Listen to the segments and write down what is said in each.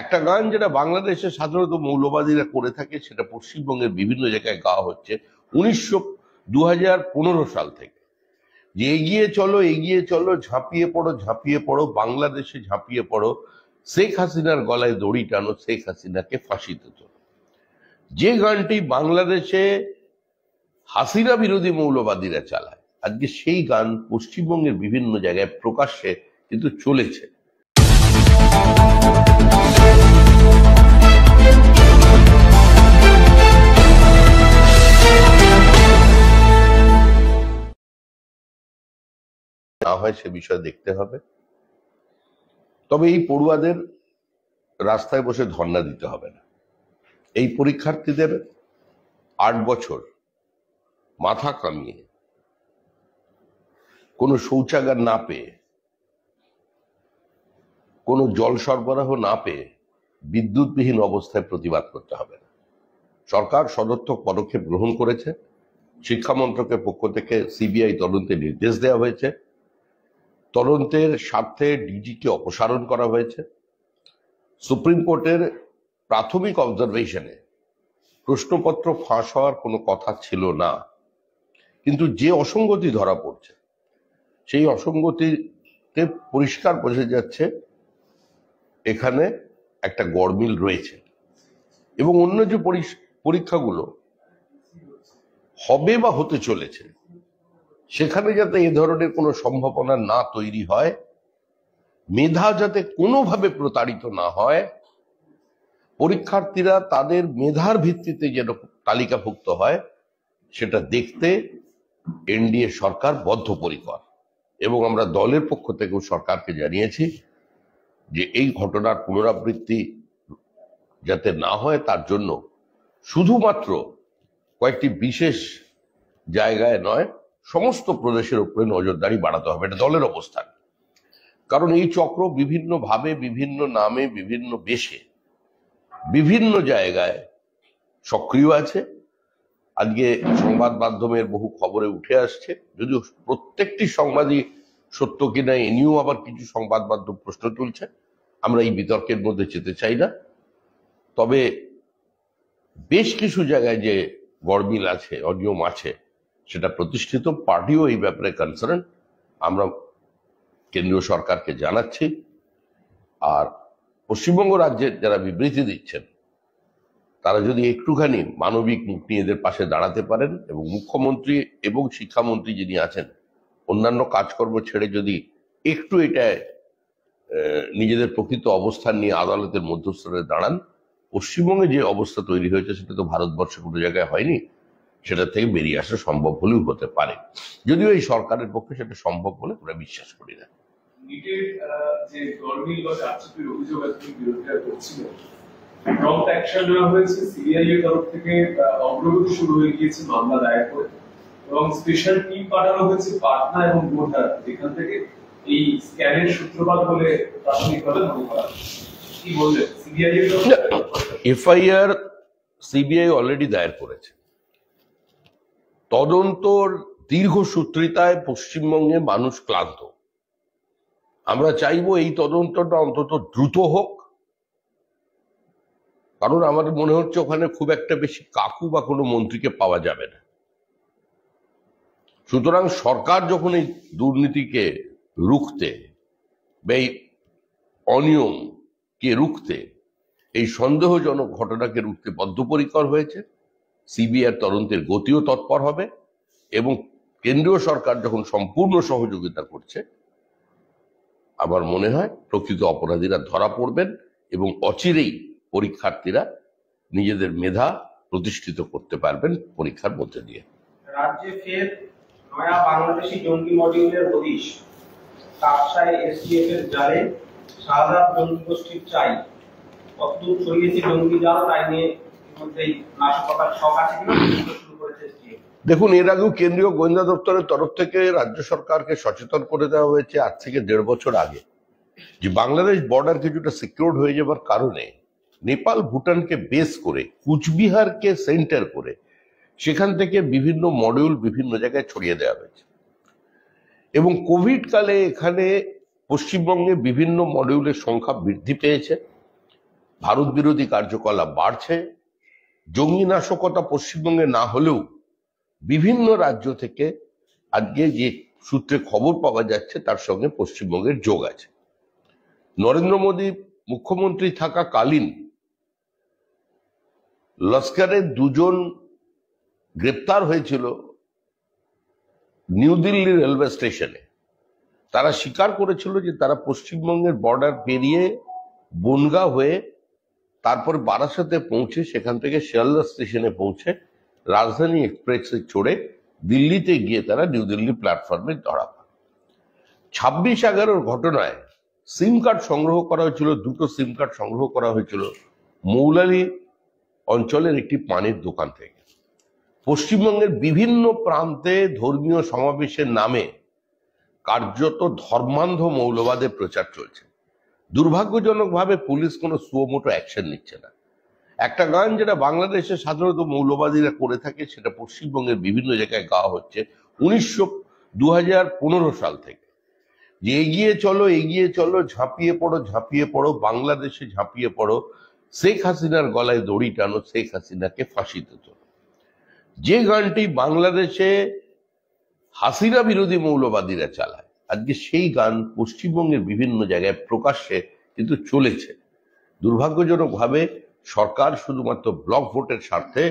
একটা গান যেটা বাংলাদেশের সাধারণত মৌলবাদীরা করে থাকে সেটা পশ্চিমবঙ্গের বিভিন্ন জায়গায় গাওয়া হচ্ছে উনিশশো সাল থেকে যে এগিয়ে চলো এগিয়ে চলো ঝাঁপিয়ে পড়ো ঝাঁপিয়ে পড়ো বাংলাদেশে ঝাঁপিয়ে পড়ো শেখ হাসিনার গলায় দড়ি টানো শেখ হাসিনাকে ফাঁসিতে তোলো যে গানটি বাংলাদেশে হাসিনা বিরোধী মৌলবাদীরা চালায় আজকে সেই গান পশ্চিমবঙ্গের বিভিন্ন জায়গায় প্রকাশ্যে কিন্তু চলেছে না হয় সে বিষয়ে দেখতে হবে তবে এই পড়ুয়াদের রাস্তায় বসে ধর্ণা দিতে হবে না এই পরীক্ষার্থীদের আট বছর মাথা কামিয়ে কোনো শৌচাগার না পেয়ে কোনো জল সরবরাহ না পেয়ে বিদ্যুৎবিহীন অবস্থায় প্রতিবাদ করতে হবে না সরকার সদর্থক পদক্ষেপ গ্রহণ করেছে শিক্ষা মন্ত্রকের পক্ষ থেকে সিবিআই তদন্তের নির্দেশ দেওয়া হয়েছে তদন্তের স্বার্থে ডিজিকে অপসারণ করা হয়েছে সুপ্রিম কোর্টের প্রাথমিক অবজারভেশনে প্রশ্নপত্র ফাঁস হওয়ার কোনো কথা ছিল না কিন্তু যে অসঙ্গতি ধরা পড়ছে সেই অসঙ্গতিতে পরিষ্কার বোঝা যাচ্ছে এখানে একটা গরমিল রয়েছে এবং অন্য যে পরীক্ষাগুলো হবে বা হতে চলেছে সেখানে যাতে এ ধরনের কোনো সম্ভাবনা না তৈরি হয় মেধা যাতে কোনোভাবে প্রতারিত না হয় পরীক্ষার্থীরা তাদের মেধার ভিত্তিতে যেন তালিকাভুক্ত হয় সেটা দেখতে এনডিএ সরকার বদ্ধপরিকর এবং আমরা দলের পক্ষ থেকেও সরকারকে জানিয়েছি যে এই ঘটনার পুনরাবৃত্তি যাতে না হয় তার জন্য শুধুমাত্র কয়েকটি বিশেষ জায়গায় নয় সমস্ত প্রদেশের উপরে নজরদারি বাড়াতে হবে এটা দলের অবস্থান কারণ এই চক্র বিভিন্নভাবে বিভিন্ন নামে বিভিন্ন বেশে বিভিন্ন জায়গায় সক্রিয় আছে আজকে সংবাদ মাধ্যমের বহু খবরে উঠে আসছে যদিও প্রত্যেকটি সংবাদই সত্য কিনা এ নিয়েও আবার কিছু সংবাদ মাধ্যম প্রশ্ন তুলছে আমরা এই বিতর্কের মধ্যে যেতে চাই না তবে বেশ কিছু জায়গায় যে গরমিল আছে অনিয়ম আছে সেটা প্রতিষ্ঠিত পার্টিও এই ব্যাপারে কনসার্ন আমরা কেন্দ্রীয় সরকারকে জানাচ্ছি আর পশ্চিমবঙ্গ রাজ্যের যারা বিবৃতি দিচ্ছেন তারা যদি একটুখানি মানবিক মুখ নিয়ে এদের পাশে দাঁড়াতে পারেন এবং মুখ্যমন্ত্রী এবং শিক্ষামন্ত্রী যিনি আছেন অন্যান্য কাজকর্ম ছেড়ে যদি একটু এটায় নিজেদের প্রকৃত অবস্থান নিয়ে আদালতের মধ্যস্থলে দাঁড়ান পশ্চিমবঙ্গে যে অবস্থা তৈরি হয়েছে সেটা তো ভারতবর্ষে কোনো জায়গায় হয়নি সেটা থেকে বেরিয়ে আসা সম্ভব হলেও হতে পারে যদিও এই সরকারের পক্ষে সেটা সম্ভব বলে তোমরা বিশ্বাস করি না হয়েছে এবং এফআইআর সিবিআই অলরেডি দায়ের করেছে তদন্তর দীর্ঘসূত্রিতায় পশ্চিমবঙ্গে মানুষ ক্লান্ত আমরা চাইব এই তদন্তটা অন্তত দ্রুত হোক কারণ আমাদের মনে হচ্ছে ওখানে খুব একটা বেশি কাকু বা কোনো মন্ত্রীকে পাওয়া যাবে না সুতরাং সরকার যখন এই দুর্নীতিকে রুখতে বা এই অনিয়মকে রুখতে এই সন্দেহজনক ঘটনাকে রুখতে বদ্ধপরিকর হয়েছে সিবিআর তদন্তের গতিও তৎপর হবে এবং কেন্দ্রীয় সরকার যখন সম্পূর্ণ সহযোগিতা করছে আমার মনে হয় প্রকৃত অপরাধীরা ধরা পড়বেন এবং অচিরেই পরীক্ষার্থীরা নিজেদের মেধা প্রতিষ্ঠিত করতে পারবেন পরীক্ষার মধ্যে দিয়ে রাজ্যে ফের নয়া বাংলাদেশি জঙ্গি মডিউলের হদিশ এর জালে জঙ্গি গোষ্ঠীর চাই ছড়িয়েছে জঙ্গি জাল তাই নিয়ে দেখুন এর আগেও কেন্দ্রীয় গোয়েন্দা দপ্তরের তরফ থেকে রাজ্য সরকারকে সচেতন করে দেওয়া হয়েছে আজ থেকে দেড় বছর আগে যে বাংলাদেশ বর্ডার কিছুটা সিকিউরড হয়ে যাবার কারণে নেপাল ভুটানকে বেস করে কুচবিহারকে সেন্টার করে সেখান থেকে বিভিন্ন মডিউল বিভিন্ন জায়গায় ছড়িয়ে দেওয়া হয়েছে এবং কোভিড কালে এখানে পশ্চিমবঙ্গে বিভিন্ন মডিউলের সংখ্যা বৃদ্ধি পেয়েছে ভারত বিরোধী কার্যকলাপ বাড়ছে জঙ্গি নাশকতা পশ্চিমবঙ্গে না হলেও বিভিন্ন রাজ্য থেকে আজকে যে সূত্রে খবর পাওয়া যাচ্ছে তার সঙ্গে পশ্চিমবঙ্গের যোগ আছে নরেন্দ্র মোদী মুখ্যমন্ত্রী থাকাকালীন লস্করের দুজন গ্রেপ্তার হয়েছিল নিউ দিল্লি রেলওয়ে স্টেশনে তারা স্বীকার করেছিল যে তারা পশ্চিমবঙ্গের বর্ডার পেরিয়ে বনগা হয়ে তারপর বারাসাতে পৌঁছে সেখান থেকে শিয়ালদা স্টেশনে পৌঁছে রাজধানী এক্সপ্রেসে চড়ে দিল্লিতে গিয়ে তারা নিউ দিল্লি প্ল্যাটফর্মে ধরা পান ছাব্বিশ এগারোর ঘটনায় সিম কার্ড সংগ্রহ করা হয়েছিল দুটো সিম কার্ড সংগ্রহ করা হয়েছিল মৌলালি অঞ্চলের একটি পানের দোকান থেকে পশ্চিমবঙ্গের বিভিন্ন প্রান্তে ধর্মীয় সমাবেশের নামে কার্যত ধর্মান্ধ মৌলবাদের প্রচার চলছে দুর্ভাগ্যজনকভাবে পুলিশ কোনো সুমোটো অ্যাকশন নিচ্ছে না একটা গান যেটা বাংলাদেশে সাধারণত মৌলবাদীরা করে থাকে সেটা পশ্চিমবঙ্গের বিভিন্ন জায়গায় গাওয়া হচ্ছে উনিশশো দু সাল থেকে যে এগিয়ে চলো এগিয়ে চলো ঝাঁপিয়ে পড়ো ঝাঁপিয়ে পড়ো বাংলাদেশে ঝাঁপিয়ে পড়ো শেখ হাসিনার গলায় দড়ি টানো শেখ হাসিনাকে ফাঁসিতে চলো যে গানটি বাংলাদেশে হাসিনা বিরোধী মৌলবাদীরা চালায় আজকে সেই গান পশ্চিমবঙ্গের বিভিন্ন জায়গায় প্রকাশ্যে কিন্তু চলেছে দুর্ভাগ্যজনকভাবে সরকার শুধুমাত্র ব্লক ভোটের স্বার্থে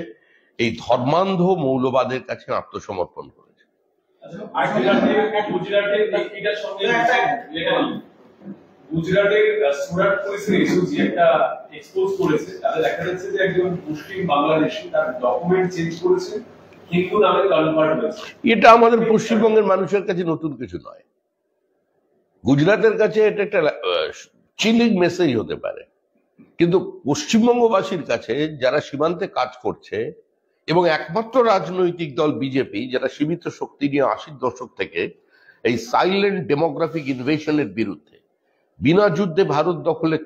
এই ধর্মান্ধ মৌলবাদের কাছে আত্মসমর্পণ করেছে এটা আমাদের পশ্চিমবঙ্গের মানুষের কাছে নতুন কিছু নয় গুজরাটের কাছে এটা একটা চিলিং মেসেজ হতে পারে কিন্তু পশ্চিমবঙ্গবাসীর কাছে যারা সীমান্তে কাজ করছে এবং একমাত্র রাজনৈতিক দল বিজেপি যারা সীমিত শক্তি নিয়ে আশির দশক থেকে এই সাইলেন্ট ডেমোগ্রাফিক ইনভেশনের বিরুদ্ধে বিনা যুদ্ধে ভারত দখলে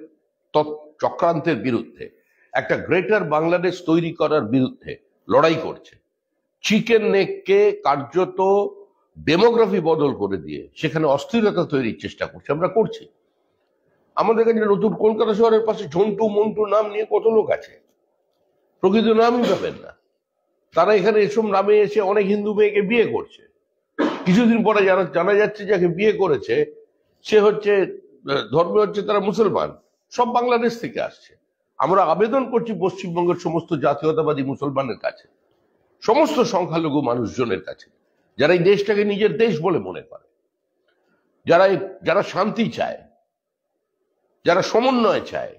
চক্রান্তের বিরুদ্ধে একটা গ্রেটার বাংলাদেশ তৈরি করার বিরুদ্ধে লড়াই করছে চিকেন নেককে কার্যত ডেমোগ্রাফি বদল করে দিয়ে সেখানে অস্থিরতা তৈরির চেষ্টা করছে আমরা করছি আমাদের কাছে নতুন কলকাতা শহরের পাশে ঝন্টু মন্টু নাম নিয়ে কত লোক আছে প্রকৃত নামই পাবেন না তারা এখানে এসব নামে এসে অনেক হিন্দু মেয়েকে বিয়ে করছে কিছুদিন পরে যারা জানা যাচ্ছে যাকে বিয়ে করেছে সে হচ্ছে ধর্মে হচ্ছে তারা মুসলমান সব বাংলাদেশ থেকে আসছে আমরা আবেদন করছি পশ্চিমবঙ্গের সমস্ত জাতীয়তাবাদী মুসলমানের কাছে সমস্ত সংখ্যালঘু মানুষজনের কাছে যারা এই দেশটাকে নিজের দেশ বলে মনে করে যারা যারা শান্তি চায় যারা সমন্বয় চায়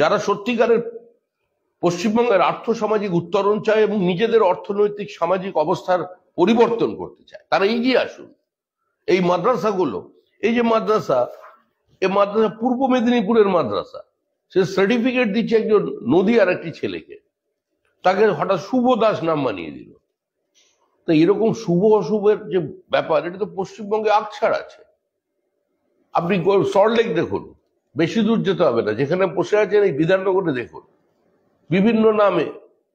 যারা সত্যিকারের পশ্চিমবঙ্গের আর্থ সামাজিক উত্তরণ চায় এবং নিজেদের অর্থনৈতিক সামাজিক অবস্থার পরিবর্তন করতে চায় তারা এগিয়ে আসুন এই মাদ্রাসাগুলো এই যে মাদ্রাসা এ মাদ্রাসা পূর্ব মেদিনীপুরের মাদ্রাসা সে সার্টিফিকেট দিচ্ছে একজন নদী আর একটি ছেলেকে তাকে হঠাৎ শুভ দাস নাম মানিয়ে দিল তো এরকম শুভ অশুভের যে ব্যাপার এটা তো পশ্চিমবঙ্গে আগছাড় আছে আপনি সল্টলেক দেখুন বেশি দূর যেতে হবে না যেখানে বসে আছেন এই বিধাননগরে দেখুন বিভিন্ন নামে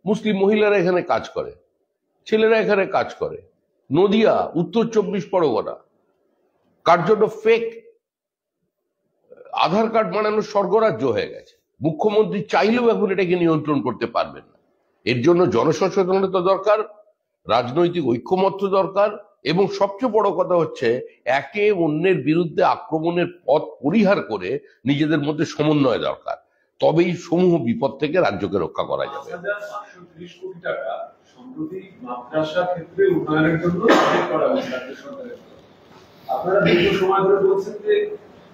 মুসলিম মহিলারা এখানে কাজ করে ছেলেরা এখানে কাজ করে নদিয়া উত্তর চব্বিশ পরগনা কার্যত ফেক আধার কার্ড বানানোর স্বর্গরাজ্য হয়ে গেছে মুখ্যমন্ত্রী চাইলেও এখন এটাকে নিয়ন্ত্রণ করতে পারবেন না এর জন্য জনসচেতনতা দরকার রাজনৈতিক ঐক্যমত্য দরকার এবং সবচেয়ে বড় কথা হচ্ছে একে অন্যের বিরুদ্ধে আক্রমণের পথ পরিহার করে নিজেদের মধ্যে সমন্বয় দরকার তবেই সমূহ বিপদ থেকে রাজ্যকে রক্ষা করা যাবে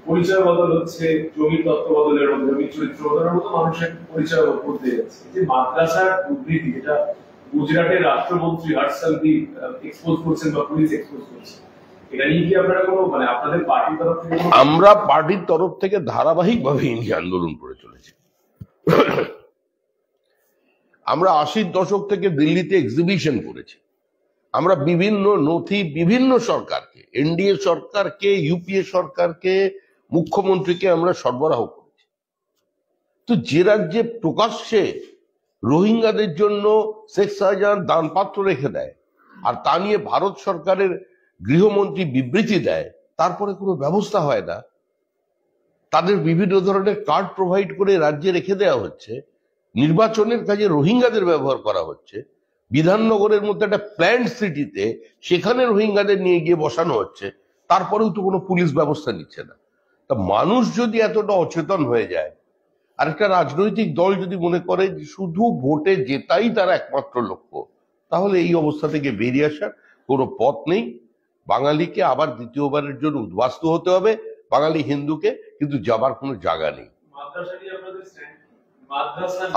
পরিচয় বদল হচ্ছে জমির তত্ত্ব বদলের মধ্যে চরিত্র মানুষের পরিচয় যাচ্ছে যে মাদ্রাসার এটা গুজরাটের রাষ্ট্রমন্ত্রী হার্সালভি এক্সপোজ করছেন বা পুলিশ এক্সপোজ করছে আমরা পার্টির তরফ থেকে ধারাবাহিকভাবে ইন্ডিয়া আন্দোলন করে চলেছি আমরা আশির দশক থেকে দিল্লিতে এক্সিবিশন করেছি আমরা বিভিন্ন নথি বিভিন্ন সরকারকে এনডিএ সরকারকে ইউপিএ সরকারকে মুখ্যমন্ত্রীকে আমরা সরবরাহ করেছি তো যে রাজ্যে প্রকাশ্যে রোহিঙ্গাদের জন্য শেখ শাহজাহান দানপাত্র রেখে দেয় আর তা নিয়ে ভারত সরকারের গৃহমন্ত্রী বিবৃতি দেয় তারপরে কোনো ব্যবস্থা হয় না তাদের বিভিন্ন ধরনের কার্ড প্রোভাইড করে রাজ্যে রেখে দেওয়া হচ্ছে নির্বাচনের কাজে রোহিঙ্গাদের ব্যবহার করা হচ্ছে বিধাননগরের মধ্যে একটা প্ল্যান্ট সিটিতে সেখানে রোহিঙ্গাদের নিয়ে গিয়ে বসানো হচ্ছে তারপরেও তো কোনো পুলিশ ব্যবস্থা নিচ্ছে না তা মানুষ যদি এতটা অচেতন হয়ে যায় আরেকটা রাজনৈতিক দল যদি মনে করে শুধু ভোটে জেতাই তার একমাত্র লক্ষ্য তাহলে এই অবস্থা থেকে বেরিয়ে আসার কোনো পথ নেই বাঙালিকে আবার দ্বিতীয়বারের জন্য উদ্বাস্ত হতে হবে বাঙালি হিন্দুকে কিন্তু যাবার কোনো জায়গা নেই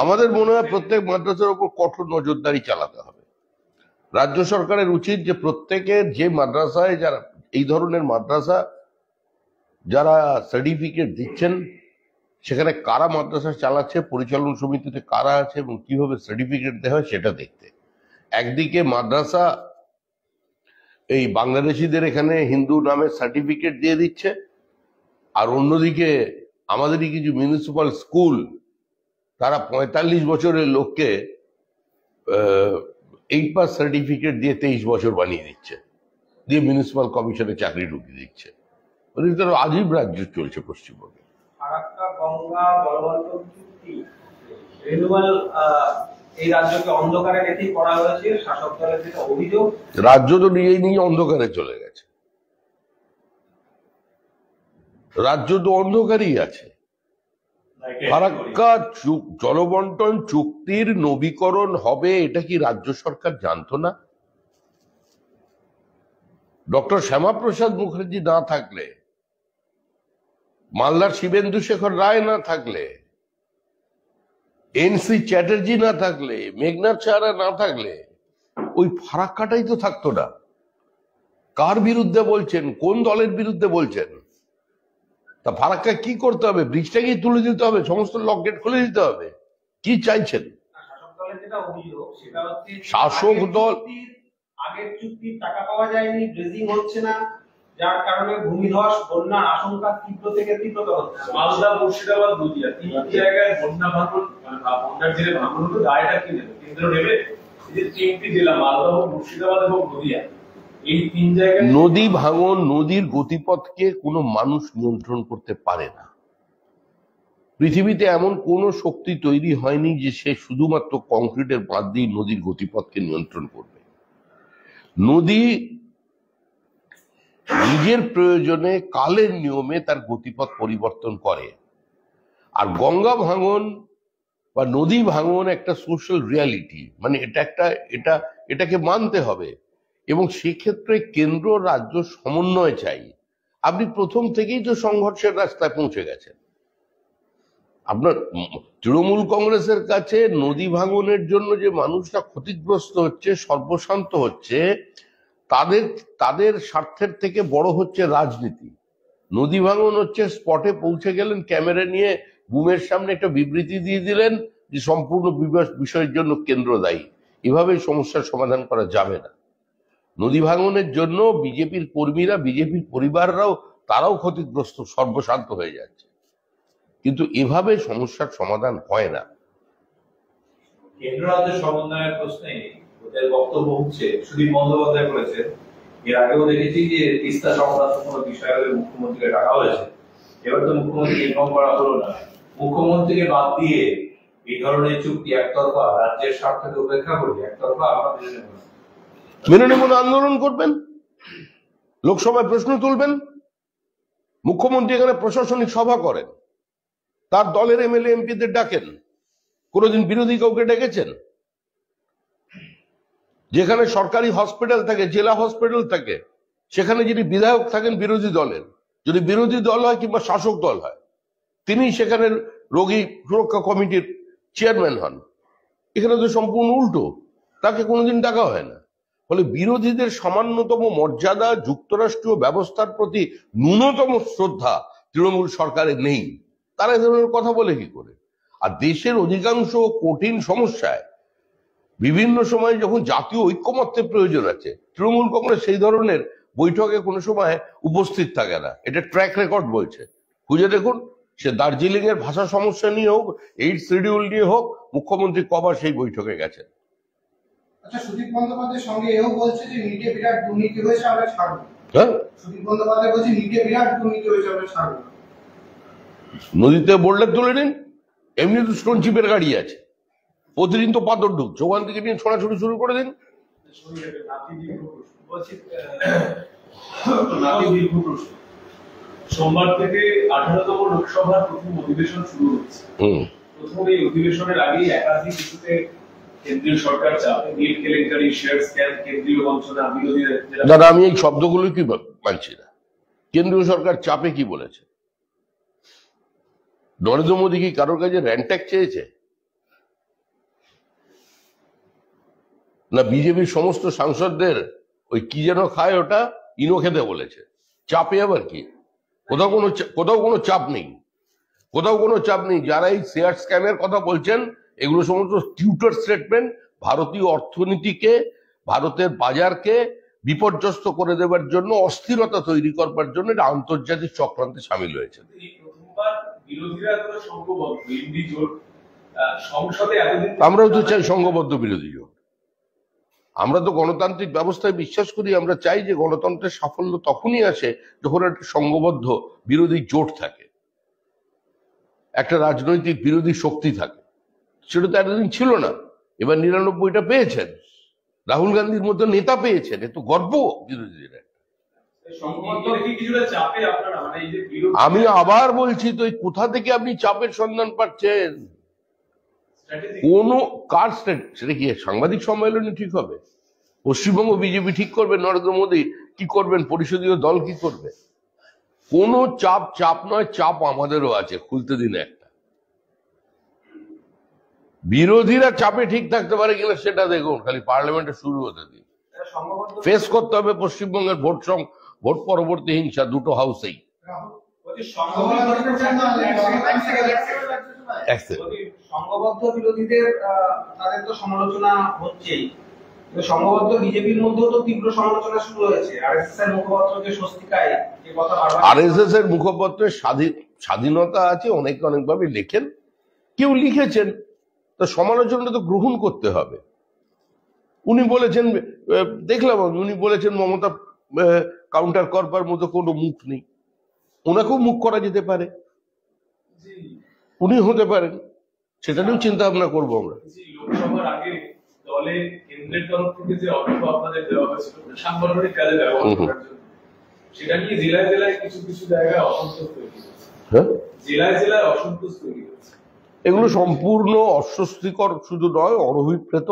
আমাদের মনে হয় প্রত্যেক মাদ্রাসার উপর কঠোর নজরদারি চালাতে হবে রাজ্য সরকারের উচিত যে প্রত্যেকের যে মাদ্রাসায় যারা এই ধরনের মাদ্রাসা যারা সার্টিফিকেট দিচ্ছেন সেখানে কারা মাদ্রাসা চালাচ্ছে পরিচালন সমিতিতে কারা আছে এবং কিভাবে সার্টিফিকেট দেওয়া হয় সেটা দেখতে একদিকে মাদ্রাসা এই বাংলাদেশিদের এখানে হিন্দু নামে সার্টিফিকেট দিয়ে দিচ্ছে আর অন্যদিকে আমাদেরই কিছু মিউনিসিপাল স্কুল তারা পঁয়তাল্লিশ বছরের লোককে এইট পাস সার্টিফিকেট দিয়ে তেইশ বছর বানিয়ে দিচ্ছে দিয়ে মিউনিসিপাল কমিশনে চাকরি ঢুকিয়ে দিচ্ছে আজীব রাজ্য চলছে পশ্চিমবঙ্গে গঙ্গা বলবন্ত চুক্তি রিনুয়াল এই রাজ্যকে অন্ধকারে রেখেই করা হয়েছে শাসক দলের যেটা অভিযোগ রাজ্য তো নিজেই নিয়ে অন্ধকারে চলে গেছে রাজ্য তো অন্ধকারই আছে ফারাক্কা জলবন্টন চুক্তির নবীকরণ হবে এটা কি রাজ্য সরকার জানতো না ডক্টর শ্যামাপ্রসাদ মুখার্জি না থাকলে মালদার শিবেন্দু শেখর রায় না থাকলে এনসি চ্যাটার্জি না থাকলে মেঘনাথ সাহারা না থাকলে ওই ফারাক্কাটাই তো থাকতো না কার বিরুদ্ধে বলছেন কোন দলের বিরুদ্ধে বলছেন তা ফারাক্কা কি করতে হবে ব্রিজটা কি তুলে দিতে হবে সমস্ত লক গেট খুলে দিতে হবে কি চাইছেন শাসক দল আগের চুক্তির টাকা পাওয়া যায়নি ড্রেজিং হচ্ছে না যার কারণে ভূমিধস বন্যার আশঙ্কা তীব্র থেকে তীব্রতর হচ্ছে মালদা মুর্শিদাবাদ নদিয়া তিন জায়গায় বন্যা ভাঙন মানে বন্যার জেলে ভাঙন তো দায়টা কি নেবে কেন্দ্র নেবে যে তিনটি জেলা মালদা মুর্শিদাবাদ এবং নদিয়া নদী ভাঙন নদীর গতিপথকে কোনো মানুষ নিয়ন্ত্রণ করতে পারে না পৃথিবীতে এমন কোন শক্তি তৈরি হয়নি যে সে শুধুমাত্র কংক্রিটের বাদ দিয়ে নদীর গতিপথকে নিয়ন্ত্রণ করবে নদী নিজের প্রয়োজনে কালের নিয়মে তার গতিপথ পরিবর্তন করে আর গঙ্গা ভাঙন বা নদী ভাঙন একটা সোশ্যাল রিয়ালিটি মানে এটা একটা এটা এটাকে মানতে হবে এবং সেক্ষেত্রে কেন্দ্র রাজ্য সমন্বয় চাই আপনি প্রথম থেকেই তো সংঘর্ষের রাস্তায় পৌঁছে গেছেন আপনার তৃণমূল কংগ্রেসের কাছে নদী ভাঙনের জন্য যে মানুষটা ক্ষতিগ্রস্ত হচ্ছে সর্বশান্ত হচ্ছে তাদের তাদের স্বার্থের থেকে বড় হচ্ছে রাজনীতি নদী ভাঙন হচ্ছে স্পটে পৌঁছে গেলেন ক্যামেরা নিয়ে বুমের সামনে একটা বিবৃতি দিয়ে দিলেন যে সম্পূর্ণ বিষয়ের জন্য কেন্দ্র দায়ী এভাবে সমস্যার সমাধান করা যাবে না নদী ভাঙনের জন্য বিজেপির কর্মীরা বিজেপির পরিবাররাও তারাও ক্ষতিগ্রস্ত সর্বশান্ত হয়ে যাচ্ছে কিন্তু এভাবে সমস্যার সমাধান হয় না কেন্দ্র সমন্বয়ের প্রশ্নে ওদের বক্তব্য হচ্ছে সুদীপ বন্দ্যোপাধ্যায় বলেছেন এর আগেও দেখেছি যে তিস্তা সংক্রান্ত কোন বিষয় হলে মুখ্যমন্ত্রীকে ডাকা হয়েছে এবার তো মুখ্যমন্ত্রী ইনফর্ম করা হলো না মুখ্যমন্ত্রীকে বাদ দিয়ে এই ধরনের চুক্তি একতরফা রাজ্যের স্বার্থকে উপেক্ষা করি একতরফা আমরা মেনে নেব আন্দোলন করবেন লোকসভায় প্রশ্ন তুলবেন মুখ্যমন্ত্রী এখানে প্রশাসনিক সভা করেন তার দলের এমএলএ এমপিদের ডাকেন কোনোদিন বিরোধী কাউকে ডেকেছেন যেখানে সরকারি হসপিটাল থাকে জেলা হসপিটাল থাকে সেখানে যিনি বিধায়ক থাকেন বিরোধী দলের যদি বিরোধী দল হয় কিংবা শাসক দল হয় তিনি সেখানে রোগী সুরক্ষা কমিটির চেয়ারম্যান হন এখানে তো সম্পূর্ণ উল্টো তাকে কোনোদিন ডাকা হয় না ফলে বিরোধীদের সামান্যতম মর্যাদা যুক্তরাষ্ট্রীয় ব্যবস্থার প্রতি ন্যূনতম শ্রদ্ধা তৃণমূল সরকারের নেই তারা এ ধরনের কথা বলে কি করে আর দেশের অধিকাংশ কঠিন সমস্যায় বিভিন্ন সময়ে যখন জাতীয় ঐক্যমত্যের প্রয়োজন আছে তৃণমূল কংগ্রেস সেই ধরনের বৈঠকে কোনো সময় উপস্থিত থাকে না এটা ট্র্যাক রেকর্ড বলছে খুঁজে দেখুন সে দার্জিলিং এর ভাষা সমস্যা নিয়ে হোক এই শিডিউল নিয়ে হোক মুখ্যমন্ত্রী কবার সেই বৈঠকে গেছেন আচ্ছা, হ্যাঁ নদীতে বোল্ডার তুলে নিন এমনি তো স্টোন চিপের গাড়ি আছে প্রতিদিন তো পাথর ঢুকছে ওখান থেকে নিয়ে ছোড়াছুড়ি শুরু করে দিন সোমবার থেকে আঠারোতম লোকসভার প্রথম অধিবেশন শুরু হচ্ছে প্রথম এই অধিবেশনের আগেই একাধিক ইস্যুতে কেন্দ্রীয় সরকার চাপে দাদা আমি এই শব্দগুলো কি মানছি না কেন্দ্রীয় সরকার চাপে কি বলেছে নরেন্দ্র মোদী কি কারোর কাছে র্যান্ট্যাক চেয়েছে না বিজেপির সমস্ত সাংসদদের ওই কি যেন খায় ওটা ইনো খেতে বলেছে চাপে আবার কি কোথাও কোনো কোথাও কোনো চাপ নেই কোথাও কোনো চাপ নেই যারা এই শেয়ার স্ক্যামের কথা বলছেন এগুলো সমস্ত টিউটার স্টেটমেন্ট ভারতীয় অর্থনীতিকে ভারতের বাজারকে বিপর্যস্ত করে দেবার জন্য অস্থিরতা তৈরি করবার জন্য এটা আন্তর্জাতিক চক্রান্তে সামিল হয়েছে আমরাও তো চাই সংঘবদ্ধ বিরোধী জোট আমরা তো গণতান্ত্রিক ব্যবস্থায় বিশ্বাস করি আমরা চাই যে গণতন্ত্রের সাফল্য তখনই আসে যখন একটা সংঘবদ্ধ বিরোধী জোট থাকে একটা রাজনৈতিক বিরোধী শক্তি থাকে সেটা তো এতদিন ছিল না এবার নিরানব্বইটা পেয়েছেন রাহুল গান্ধীর মতো নেতা পেয়েছেন এত গর্ব বিরোধীদের মানে আমি আবার বলছি তো কোথা থেকে আপনি চাপের সন্ধান পাচ্ছেন কোন কার সেটা কি সাংবাদিক সম্মেলনে ঠিক হবে পশ্চিমবঙ্গ বিজেপি ঠিক করবে নরেন্দ্র মোদী কি করবেন পরিষদীয় দল কি করবে কোন চাপ চাপ নয় চাপ আমাদেরও আছে খুলতে দিন একটা বিরোধীরা চাপে ঠিক থাকতে পারে কিনা সেটা দেখুন খালি পার্লামেন্টে শুরু হতে দিন ফেস করতে হবে পশ্চিমবঙ্গের ভোট সং ভোট পরবর্তী হিংসা দুটো হাউসেই স্বাধীনতা আছে অনেক অনেক ভাবে লেখেন কেউ লিখেছেন তো সমালোচনা তো গ্রহণ করতে হবে উনি বলেছেন দেখলাম উনি বলেছেন মমতা কাউন্টার করবার মতো কোনো মুখ নেই ওনাকেও মুখ করা যেতে পারে উনি হতে পারেন সেটা নিয়েও চিন্তা ভাবনা করবো আমরা হ্যাঁ? এগুলো সম্পূর্ণ অস্বস্তিকর শুধু নয় অনভিপ্রেত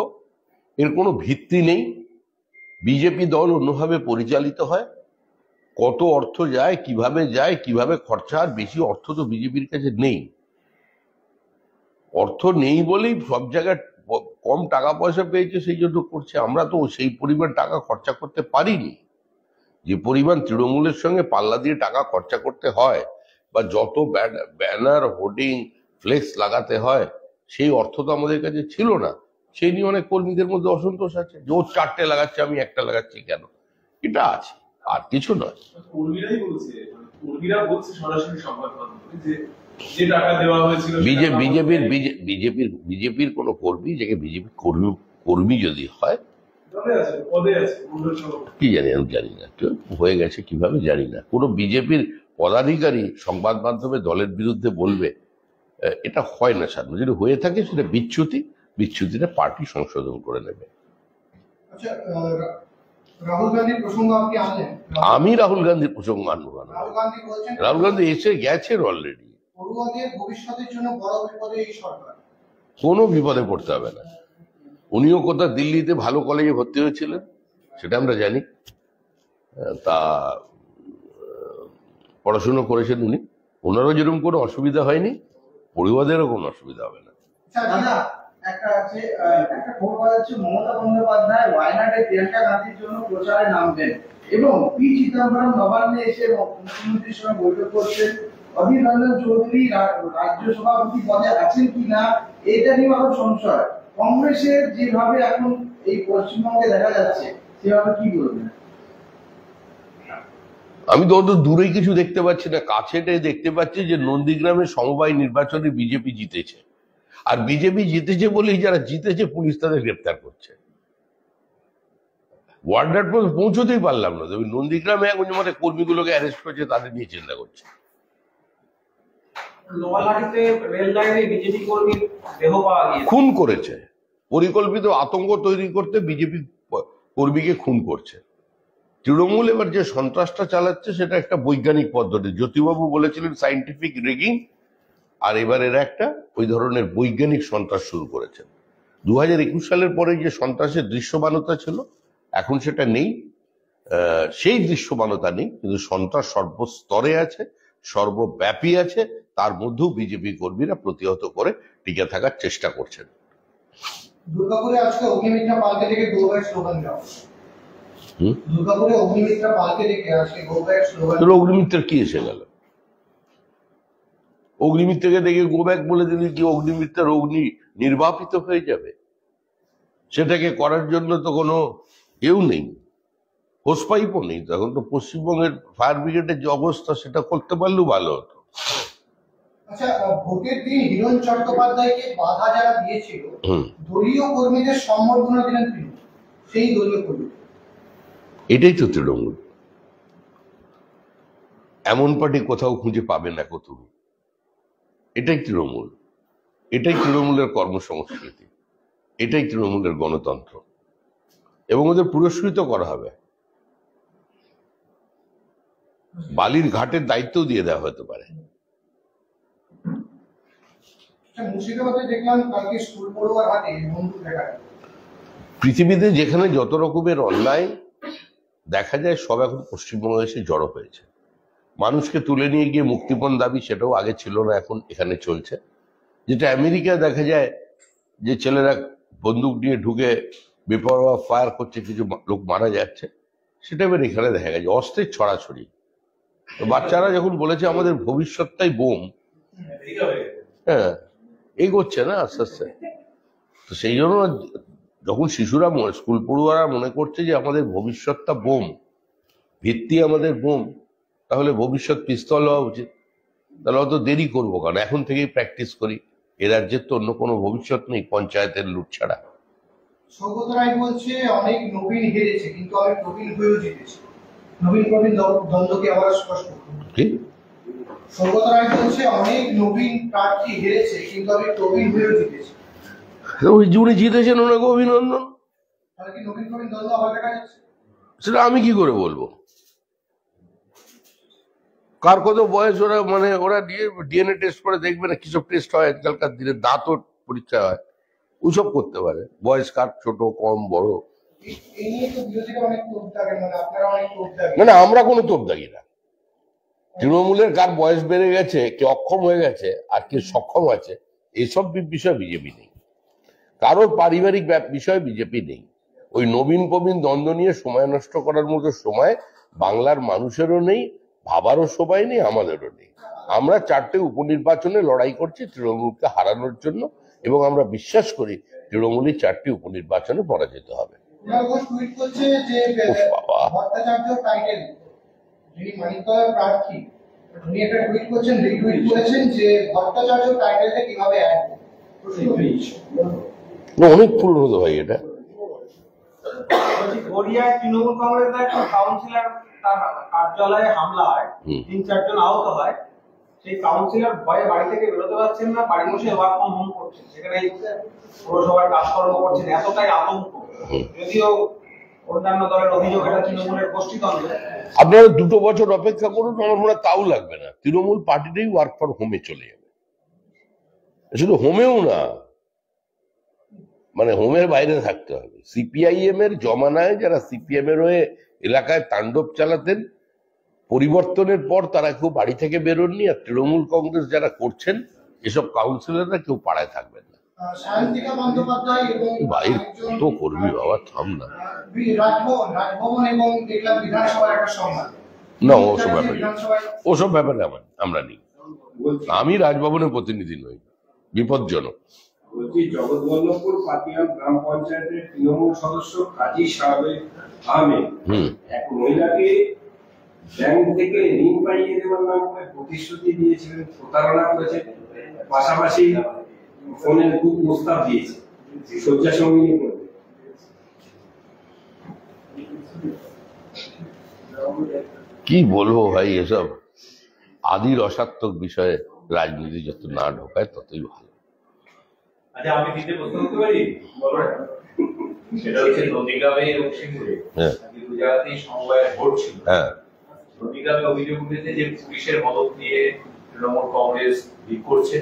এর কোনো ভিত্তি নেই বিজেপি দল অন্যভাবে পরিচালিত হয় কত অর্থ যায় কিভাবে যায় কিভাবে খরচা আর বেশি অর্থ তো বিজেপির কাছে নেই অর্থ নেই বলেই সব জায়গায় কম টাকা পয়সা পেয়েছে সেই জন্য করছে আমরা তো সেই পরিমাণ টাকা খরচা করতে পারিনি যে পরিমাণ তৃণমূলের সঙ্গে পাল্লা দিয়ে টাকা খরচা করতে হয় বা যত ব্যানার হোর্ডিং ফ্লেক্স লাগাতে হয় সেই অর্থ তো আমাদের কাছে ছিল না সেই নিয়ে অনেক কর্মীদের মধ্যে অসন্তোষ আছে যে ও চারটে লাগাচ্ছে আমি একটা লাগাচ্ছি কেন এটা আছে আর কিছু নয় মানে বিজেপির বিজেপির বিজেপির কোনো কর্মী যে বিজেপি কর্মী কর্মী যদি হয় কি জানি আমি জানি না হয়ে গেছে কিভাবে জানি না কোনো বিজেপির পদাধিকারী সংবাদ মাধ্যমে দলের বিরুদ্ধে বলবে এটা হয় না সাধারণ যদি হয়ে থাকে সেটা বিচ্যুতি বিচ্যুতিটা পার্টি সংশোধন করে নেবে আচ্ছা আমি রাহুল গান্ধীর প্রসঙ্গ আনবো কেন রাহুল গান্ধী এসে গেছেন অলরেডি বিপদে কোনো বিপদে পড়তে হবে না উনিও কোথাও দিল্লিতে ভালো কলেজে ভর্তি হয়েছিলেন সেটা আমরা জানি তা পড়াশুনো করেছেন উনি ওনারও যেরকম কোনো অসুবিধা হয়নি পরিবাদেরও কোনো অসুবিধা হবে না আচ্ছা, একটা আছে একটা খবর পাওয়া যাচ্ছে মমতা বন্দ্যোপাধ্যায় ওয়ায়নাডে প্রিয়াঙ্কা গান্ধীর জন্য প্রচারে নামবেন এবং পি চিদম্বরম নবান্নে এসে মুখ্যমন্ত্রীর সঙ্গে বৈঠক করছেন অধীর রঞ্জন চৌধুরী রাজ্য সভাপতি পদে আছেন কি না এটা নিয়ে আরো সংশয় কংগ্রেসের যেভাবে এখন এই পশ্চিমবঙ্গে দেখা যাচ্ছে সেভাবে কি বলবেন আমি তো অত দূরে কিছু দেখতে পাচ্ছি না কাছেটাই দেখতে পাচ্ছি যে নন্দীগ্রামের সমবায় নির্বাচনে বিজেপি জিতেছে আর বিজেপি জিতেছে বলেই যারা জিতেছে পুলিশ তাদের গ্রেপ্তার করছে ওয়ার্ডার পর্যন্ত পৌঁছতেই পারলাম না তবে নন্দীগ্রামে এখন মানে কর্মীগুলোকে অ্যারেস্ট করছে তাদের নিয়ে চিন্তা করছে খুন করেছে পরিকল্পিত আতঙ্ক তৈরি করতে বিজেপি কর্মীকে খুন করছে তৃণমূল এবার যে সন্ত্রাসটা চালাচ্ছে সেটা একটা বৈজ্ঞানিক পদ্ধতি জ্যোতিবাবু বলেছিলেন সাইন্টিফিক রেগিং আর এবার এরা একটা ওই ধরনের বৈজ্ঞানিক সন্ত্রাস শুরু করেছেন দু সালের পরে যে সন্ত্রাসের দৃশ্যমানতা ছিল এখন সেটা নেই সেই দৃশ্যমানতা নেই কিন্তু সন্ত্রাস সর্বস্তরে আছে সর্বব্যাপী আছে তার মধ্যেও বিজেপি কর্মীরা প্রতিহত করে টিকে থাকার চেষ্টা করছেন দুর্গাপুরে অগ্নিমিত্রা কি এসে গেল অগ্নিমিত্রকে দেখে গোব্যাক বলে দিলে কি অগ্নিমিত্রার অগ্নি নির্বাপিত হয়ে যাবে সেটাকে করার জন্য তো কোনো কেউ নেই হোস পাইপও নেই তখন তো পশ্চিমবঙ্গের ফায়ার ব্রিগেডের যে অবস্থা সেটা করতে পারলেও ভালো হতো আচ্ছা, এটাই এমন পার্টি কোথাও খুঁজে পাবে না কো তুমি এটাই তৃণমূল এটাই তৃণমূলের কর্মসংস্কৃতি এটাই তৃণমূলের গণতন্ত্র এবং ওদের পুরস্কৃত করা হবে বালির ঘাটের দায়িত্ব দিয়ে দেওয়া হতে পারে হ্যাঁ, পৃথিবীতে যেখানে যত রকমের অন্যায় দেখা যায় সব এখন পশ্চিমবঙ্গে এসে জড়ো হয়েছে মানুষকে তুলে নিয়ে গিয়ে মুক্তিপণ দাবি সেটাও আগে ছিল না এখন এখানে চলছে যেটা আমেরিকায় দেখা যায় যে ছেলেরা বন্দুক নিয়ে ঢুকে বেপরোয়া ফায়ার করছে কিছু লোক মারা যাচ্ছে সেটা এবার এখানে দেখা গেছে অস্ত্রের ছড়াছড়ি বাচ্চারা যখন বলেছে আমাদের ভবিষ্যৎটাই বোম হ্যাঁ এগোচ্ছে না আস্তে আস্তে তো সেই জন্য যখন শিশুরা স্কুল পড়ুয়ারা মনে করছে যে আমাদের ভবিষ্যৎটা বোম ভিত্তি আমাদের বোম তাহলে ভবিষ্যৎ পিস্তল হওয়া উচিত তাহলে অত দেরি করবো কারণ এখন থেকেই প্র্যাকটিস করি এ রাজ্যের তো অন্য কোনো ভবিষ্যৎ নেই পঞ্চায়েতের লুট ছাড়া সৌগত রায় বলছে অনেক নবীন হেরেছে কিন্তু হয়েও নবীন প্রবীণ দ্বন্দ্বকে আবার স্পষ্ট সৌগত রায় বলছে অনেক নবীন প্রার্থী হেরেছে কিন্তু হয়েও ওই উনি জিতেছেন ওনাকে অভিনন্দন সেটা আমি কি করে বলবো কার কত বয়স ওরা মানে ওরা ডিএনএ টেস্ট করে দেখবে না কিসব টেস্ট হয় আজকালকার দিনে দাঁতও পরীক্ষা হয় ওইসব করতে পারে বয়স কার ছোট কম বড় মানে না না আমরা কোনো তোপ দাগি না তৃণমূলের কার বয়স বেড়ে গেছে কে অক্ষম হয়ে গেছে আর কে সক্ষম আছে এইসব বিষয় বিজেপি নেই কারোর পারিবারিক বিষয় বিজেপি নেই ওই নবীন প্রবীণ দ্বন্দ্ব নিয়ে সময় নষ্ট করার মতো সময় বাংলার মানুষেরও নেই আবারও সময় নেই আমাদেরও নেই আমরা চারটে উপনির্বাচনে লড়াই করছি তৃণমূলকে হারানোর জন্য এবং আমরা বিশ্বাস করি তৃণমূলই চারটি উপনির্বাচনে পরাজিত হবে অনেক পুরনো তো ভাই এটা তৃণমূল কংগ্রেস তার কার্যালয়ে তিন চারজন আহত হয় সেই কাউন্সিলর ভয়ে বাড়ি থেকে বেরোতে পারছেন না বাড়ি বসে ওয়ার্ক ফ্রম হোম করছেন সেখানে কাজকর্ম করছেন এতটাই আতঙ্ক যদিও আপনারা দুটো বছর অপেক্ষা করুন আমার মনে তাও লাগবে না তৃণমূল পার্টিটাই ওয়ার্ক ফর হোমে চলে যাবে শুধু হোমেও না মানে হোমের বাইরে থাকতে হবে সিপিআইএম এর জমানায় যারা সিপিএম এর হয়ে এলাকায় তাণ্ডব চালাতেন পরিবর্তনের পর তারা কেউ বাড়ি থেকে বেরোননি আর তৃণমূল কংগ্রেস যারা করছেন এসব কাউন্সিলররা কেউ পাড়ায় থাকবেন না তো করবি বাবা থাম না না ওসব ব্যাপারে ওসব ব্যাপারে আমার আমরা আমি রাজভবনের প্রতিনিধি নই বিপজ্জনক বলছি পাতিয়াল গ্রাম পঞ্চায়েতের তৃণমূল সদস্য কাজী সাহেব আহমেদ এক মহিলাকে ব্যাংক থেকে ঋণ পাইয়ে দেওয়ার নাম করে প্রতিশ্রুতি দিয়েছিলেন প্রতারণা পাশাপাশি ফোনের প্রস্তাব দিয়েছে শয্যা কি বলবো ভাই এসব আদির অসাত্মক বিষয়ে রাজনীতি যত না ঢোকায় ততই ভালো আচ্ছা আমি দিতে প্রশ্ন করতে পারি বলো সেটা হচ্ছে নদীগ্রামে এবং হ্যাঁ। ভোট ছিল হ্যাঁ নদীগ্রামে অভিযোগ উঠেছে যে পুলিশের মদত নিয়ে তৃণমূল কংগ্রেস করছে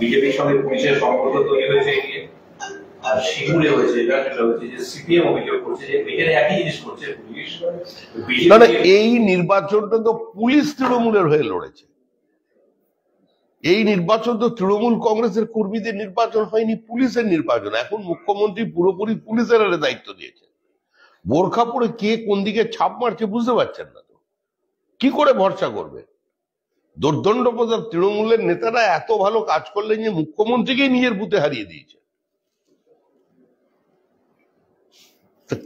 বিজেপির সঙ্গে পুলিশের সম্পর্ক তৈরি হয়েছে নিয়ে আর শিমুরে হয়েছে এটা সেটা হচ্ছে যে সিপিএম অভিযোগ করছে যে এখানে একই জিনিস করছে পুলিশ এই নির্বাচনটা তো পুলিশ তৃণমূলের হয়ে লড়েছে এই নির্বাচন তো তৃণমূল কংগ্রেসের কর্মীদের নির্বাচন হয়নি পুলিশের নির্বাচন এখন মুখ্যমন্ত্রী পুরোপুরি পুলিশের দায়িত্ব দিয়েছে বোরখা পরে কে কোন দিকে ছাপ মারছে বুঝতে পারছেন না তো কি করে ভরসা করবে দুর্দণ্ড প্রধান তৃণমূলের নেতারা এত ভালো কাজ করলেন যে মুখ্যমন্ত্রীকেই নিজের বুথে হারিয়ে দিয়েছে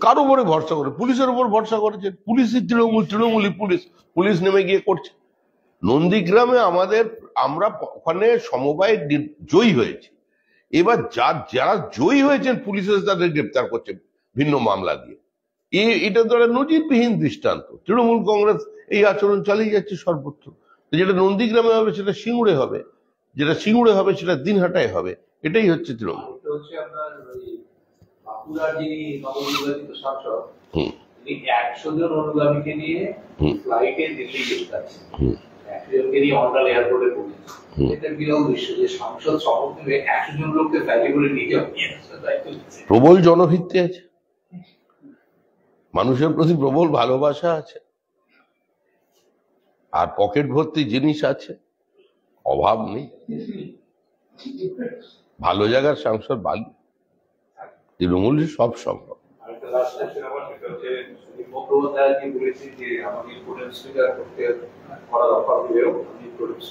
কারো উপরে ভরসা করে পুলিশের উপর ভরসা করেছে পুলিশই তৃণমূল তৃণমূলই পুলিশ পুলিশ নেমে গিয়ে করছে নন্দীগ্রামে আমাদের আমরা ওখানে সমবায় জয়ী হয়েছে এবার যা যারা জয়ী হয়েছেন পুলিশ তাদের গ্রেপ্তার করছে ভিন্ন মামলা দিয়ে এটা তো একটা নজিরবিহীন দৃষ্টান্ত তৃণমূল কংগ্রেস এই আচরণ চালিয়ে যাচ্ছে সর্বত্র যেটা নন্দীগ্রামে হবে সেটা সিঙ্গুড়ে হবে যেটা সিঙ্গুড়ে হবে সেটা দিনহাটায় হবে এটাই হচ্ছে তৃণমূল একশো জন অনুগামীকে নিয়ে ফ্লাইটে দিল্লি যাচ্ছে অন্ডাল এয়ারপোর্টে এটা যে সংসদ শপথ নেবে একশো জন লোককে ফ্যালি করে প্রবল জনভিত্তি আছে মানুষের প্রতি প্রবল ভালোবাসা আছে আর পকেট ভর্তি জিনিস আছে অভাব নেই ভালো জায়গার সাংসদ বালি তৃণমূল সব সম্ভব দলই সর্বোচ্চ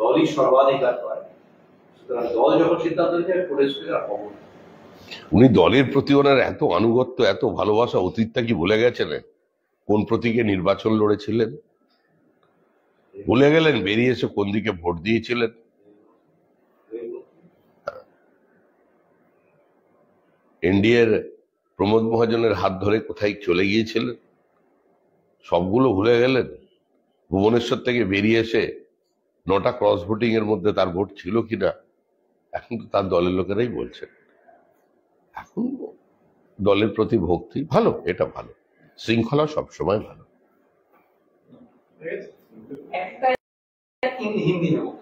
দলই দল যখন সিদ্ধান্ত উনি দলের প্রতি ওনার এত আনুগত্য এত ভালোবাসা অতীতটা কি ভুলে গেছিলেন কোন প্রতীকে নির্বাচন লড়েছিলেন ভুলে গেলেন বেরিয়ে এসে কোন দিকে ভোট দিয়েছিলেন এনডিএর প্রমোদ মহাজনের হাত ধরে কোথায় চলে গিয়েছিলেন সবগুলো ভুলে গেলেন ভুবনেশ্বর থেকে বেরিয়ে এসে নটা ক্রস ভোটিং এর মধ্যে তার ভোট ছিল কিনা এখন তো তার দলের লোকেরাই বলছেন এখন দলের প্রতি ভক্তি ভালো এটা ভালো শৃঙ্খলা সবসময় ভালো